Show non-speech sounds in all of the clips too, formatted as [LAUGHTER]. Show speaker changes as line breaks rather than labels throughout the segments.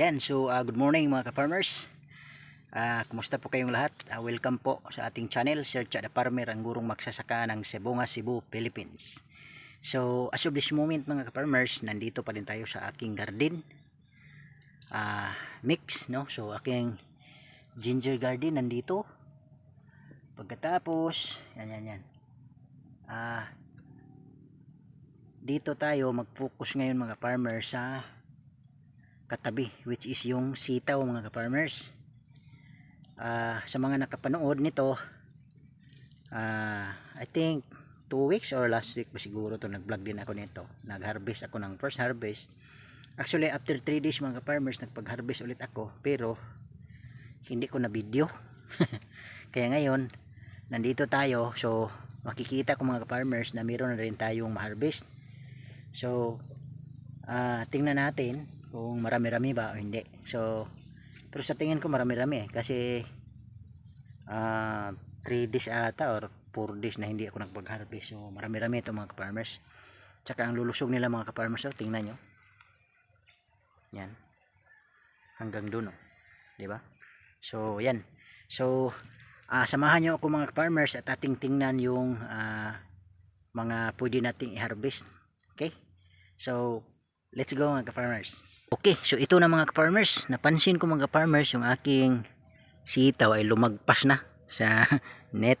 Yan, so uh, good morning mga ka-farmers. Uh, kumusta po kayong lahat? Uh, welcome po sa ating channel, Sir Chad Farmer, ang gurong magsasaka ng Cebonga, Cebu, Philippines. So, as of this moment mga ka-farmers, nandito pa rin tayo sa aking garden uh, mix. no So, aking ginger garden nandito. Pagkatapos, yan yan yan. Uh, dito tayo mag-focus ngayon mga farmers sa katabi which is yung sitaw mga ka-farmers uh, sa mga nakapanood nito uh, I think 2 weeks or last week ba siguro to nag vlog din ako nito nag harvest ako ng first harvest actually after 3 days mga ka-farmers nagpag harvest ulit ako pero hindi ko na video [LAUGHS] kaya ngayon nandito tayo so makikita ko mga farmers na meron na rin tayong ma-harvest so uh, tingnan natin kung marami-rami ba o hindi so pero sa tingin ko marami-rami eh kasi uh, ah, 3 days ata or 4 days na hindi ako nagpag-harvest so marami-rami ito mga farmers tsaka ang lulusog nila mga farmers so oh, tingnan nyo yan hanggang dun oh. di ba so yan so uh, samahan nyo ako mga farmers at ating tingnan yung uh, mga pwede nating i-harvest okay so let's go mga farmers Okay, so ito na mga farmers. Napansin ko mga farmers yung aking sitaw ay lumagpas na sa [LAUGHS] net.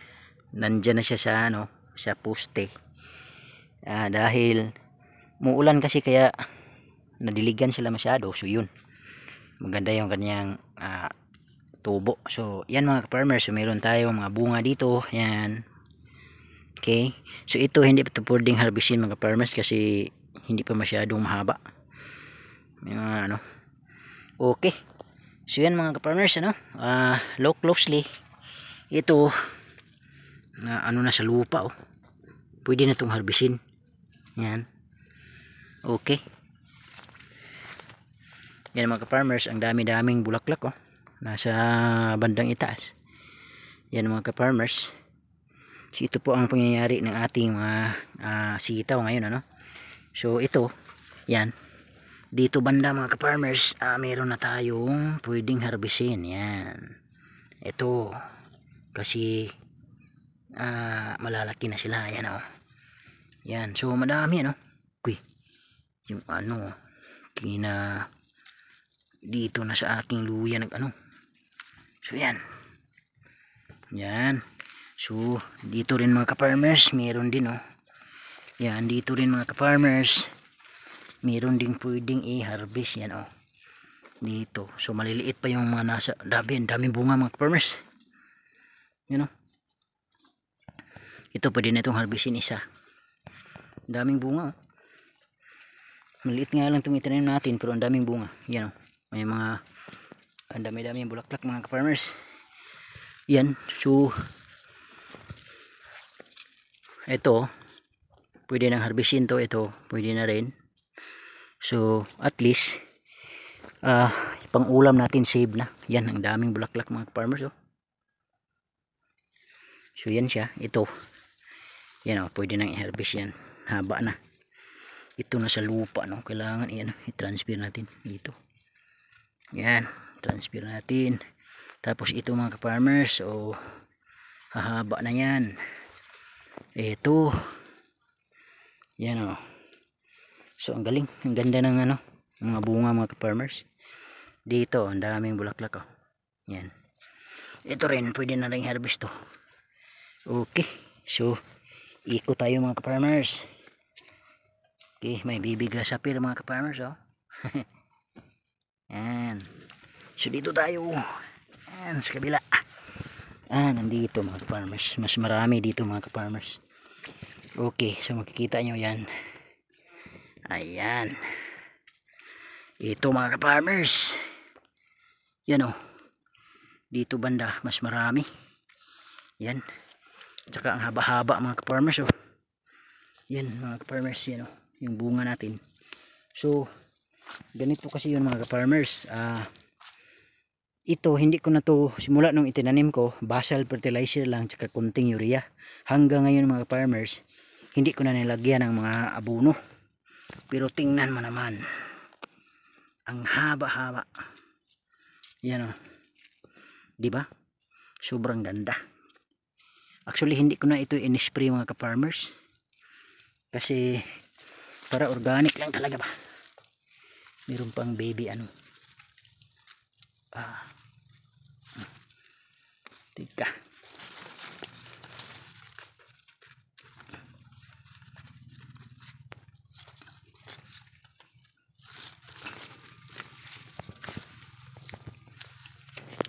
[LAUGHS] Nandiyan na siya sa ano, sa poste. Ah, dahil muulan kasi kaya nadiligan sila masyado. So yun. Maganda yung kanyang ah, tubo. So yan mga farmers, so, meron tayo mga bunga dito. Yan. Okay. So ito hindi pa pwedeng harvestin mga farmers kasi hindi pa masyadong mahaba may mga ano okay so yan mga ka-farmers ano uh, ah, look closely ito na ano na sa lupa oh. pwede na itong harbisin yan okay yan mga ka-farmers ang dami-daming bulaklak oh. nasa bandang itaas yan mga ka-farmers so ito po ang pangyayari ng ating mga uh, sitaw ngayon ano so ito yan dito banda mga ka-farmers ah, meron na tayong pwedeng harbisin yan ito kasi ah, malalaki na sila yan oh yan so madami ano kuy yung ano kina dito na sa aking luya nag ano so yan yan so dito rin mga ka-farmers meron din oh yan dito rin mga ka-farmers meron ding pwedeng i-harvest yan oh dito so maliliit pa yung mga nasa dabi ang daming bunga mga farmers you oh ito pwede na itong harvestin isa daming bunga oh. maliit nga lang itong itinanim natin pero ang daming bunga yan oh. may mga ang dami dami yung bulaklak mga farmers yan so ito pwede nang harvestin to ito pwede na rin so at least uh, ah, pang ulam natin save na yan ang daming bulaklak mga farmers oh. so yan siya ito yan oh, pwede nang i-harvest yan haba na ito na sa lupa no kailangan yan i-transfer natin dito yan transfer natin tapos ito mga farmers so oh, hahaba na yan ito yan oh So ang galing, ang ganda ng ano, mga bunga mga farmers. Dito, ang daming bulaklak oh. Yan. Ito rin, pwede na rin harvest to. Oh. Okay. So, ikot tayo mga farmers. Okay, may baby grass mga farmers oh. [LAUGHS] Yan. So dito tayo. Yan, sa kabila. Ah, nandito mga farmers. Mas marami dito mga farmers. Okay, so makikita nyo yan. Ayan. Ito mga farmers. Yan o. Oh. Dito banda, mas marami. Yan. Tsaka ang haba-haba mga farmers o. Oh. Yan mga farmers yan o. Oh. Yung bunga natin. So, ganito kasi yun mga farmers. Ah, uh, ito hindi ko na to simula nung itinanim ko basal fertilizer lang tsaka kunting urea hanggang ngayon mga farmers hindi ko na nilagyan ng mga abono pero tingnan mo naman. Ang haba-haba. Yan o. Di ba? Sobrang ganda. Actually, hindi ko na ito in-spray mga ka-farmers. Kasi, para organic lang talaga ba. Meron pang baby ano. Ah. Hmm. Tika.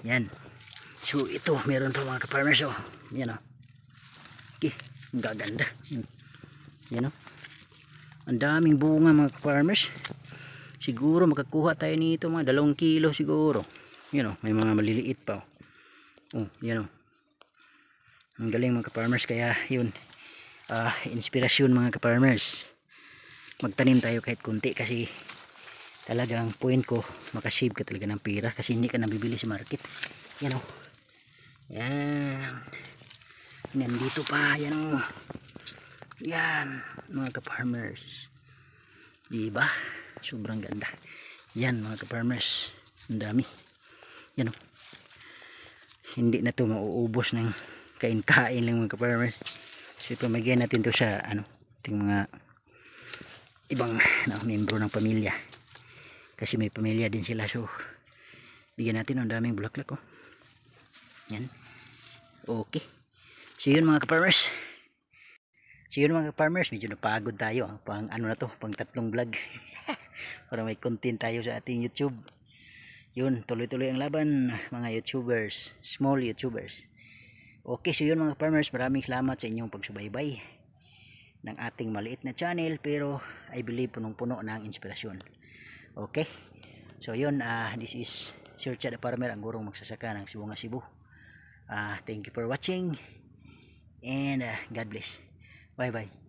Yan. So ito, meron pa mga ka-farmers oh. Yan oh. Okay, gaganda. Hmm. Yan oh. Ang daming bunga mga farmers. Siguro makakuha tayo nito mga dalawang kilo siguro. Yan oh, may mga maliliit pa oh. Oh, yan oh. Ang galing mga farmers kaya yun. Ah, inspirasyon mga farmers. Magtanim tayo kahit kunti kasi talagang point ko makasave ka talaga ng pera kasi hindi ka nabibili sa market yan o yan nandito pa yan o yan mga ka-farmers diba sobrang ganda yan mga ka-farmers ang dami yan o hindi na to mauubos ng kain-kain lang mga ka-farmers so pamagyan natin to sa ano ting mga ibang na, ano, membro ng pamilya kasi may pamilya din sila so bigyan natin ang daming bulaklak oh. yan okay so yun mga farmers so yun mga farmers medyo napagod tayo ah, pang ano na to pang tatlong vlog [LAUGHS] para may content tayo sa ating youtube yun tuloy tuloy ang laban mga youtubers small youtubers okay so yun mga farmers maraming salamat sa inyong pagsubaybay ng ating maliit na channel pero I believe punong-puno ng inspirasyon Okay. So yun, uh, this is Sir Chad Parmer, ang gurong magsasaka ng Cebu nga Cebu. Uh, thank you for watching and uh, God bless. Bye-bye.